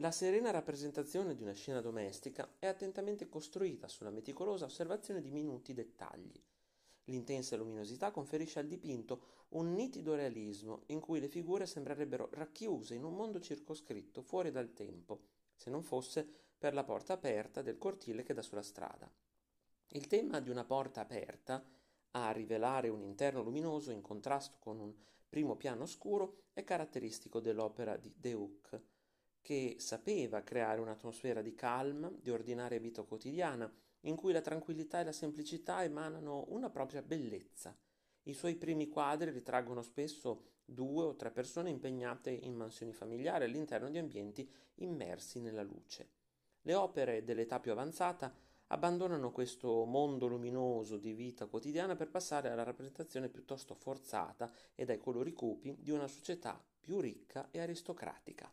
La serena rappresentazione di una scena domestica è attentamente costruita sulla meticolosa osservazione di minuti dettagli. L'intensa luminosità conferisce al dipinto un nitido realismo in cui le figure sembrerebbero racchiuse in un mondo circoscritto fuori dal tempo, se non fosse per la porta aperta del cortile che dà sulla strada. Il tema di una porta aperta a rivelare un interno luminoso in contrasto con un primo piano scuro è caratteristico dell'opera di Deuc che sapeva creare un'atmosfera di calma, di ordinaria vita quotidiana, in cui la tranquillità e la semplicità emanano una propria bellezza. I suoi primi quadri ritraggono spesso due o tre persone impegnate in mansioni familiari all'interno di ambienti immersi nella luce. Le opere dell'età più avanzata abbandonano questo mondo luminoso di vita quotidiana per passare alla rappresentazione piuttosto forzata e dai colori cupi di una società più ricca e aristocratica.